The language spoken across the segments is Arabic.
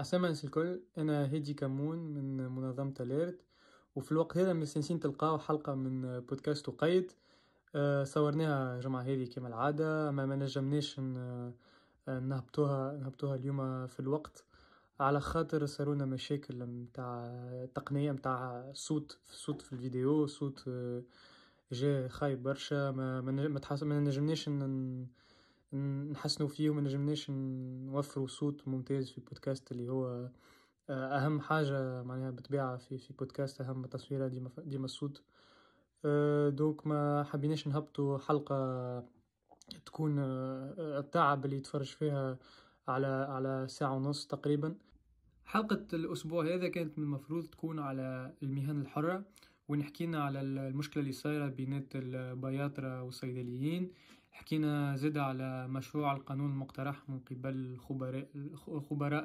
عسلامة ناس الكل أنا هيدي كمون من منظمة ليرت وفي الوقت هذا مستنسين تلقاو حلقة من بودكاست وقيد آه، صورناها الجمعة هذه كما العادة ما ما نجمناش آه، نهبطوها نهبطوها اليوم في الوقت على خاطر صارونا مشاكل متاع تقنية متاع صوت صوت في الفيديو صوت آه، جاي خايب برشا ما ما, ما, ما نجمناش نحسنوا فيه وما نجمناش نوفروا صوت ممتاز في بودكاست اللي هو آه، اهم حاجه معناها بالطبيعه في في بودكاست اهم تصويره ديما ديما الصوت آه، دوك ما حبيناش نهبطوا حلقه تكون آه، التعب اللي يتفرج فيها على على ساعه ونص تقريبا حلقة الأسبوع هذا كانت من المفروض تكون على المهن الحرة ونحكينا على المشكلة اللي صايرة بينات البياطرة والصيدليين حكينا زد على مشروع القانون المقترح من قبل خبراء خبراء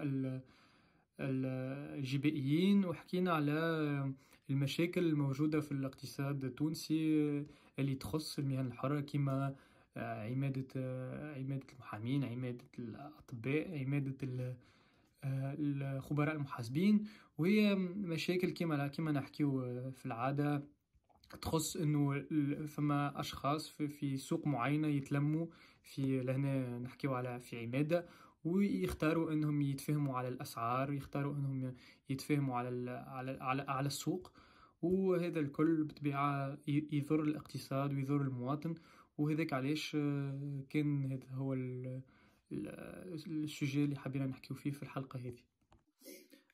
الجبائيين وحكينا على المشاكل الموجودة في الاقتصاد التونسي اللي تخص المهن الحرة كما آه، عمادة آه، عمادة المحامين عمادة الأطباء عمادة الخبراء آه، المحاسبين وهي مشاكل كما كما نحكيو في العادة تخص انه فما اشخاص في, في سوق معينه يتلموا في لهنا نحكيو على في عماده ويختاروا انهم يتفهموا على الاسعار يختاروا انهم يتفهموا على على على, على السوق وهذا الكل بطبيعه يضر الاقتصاد ويضر المواطن وهذاك علاش آه، كان هذا هو السوجي اللي حبينا نحكيو فيه في الحلقه هذه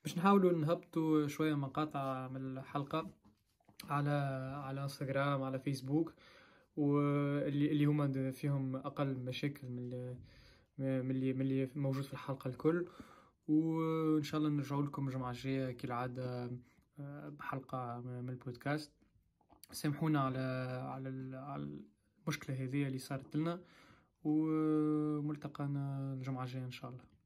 باش نحاولوا نهبطوا شويه مقاطع من الحلقه على على انستغرام على فيسبوك واللي اللي هما فيهم اقل مشاكل من من اللي من اللي موجود في الحلقه الكل وان شاء الله نرجع لكم الجمعه الجايه كالعاده آه، بحلقه من البودكاست سامحونا على على, على المشكله هذه اللي صارت لنا وملتقانا الجمعه الجايه ان شاء الله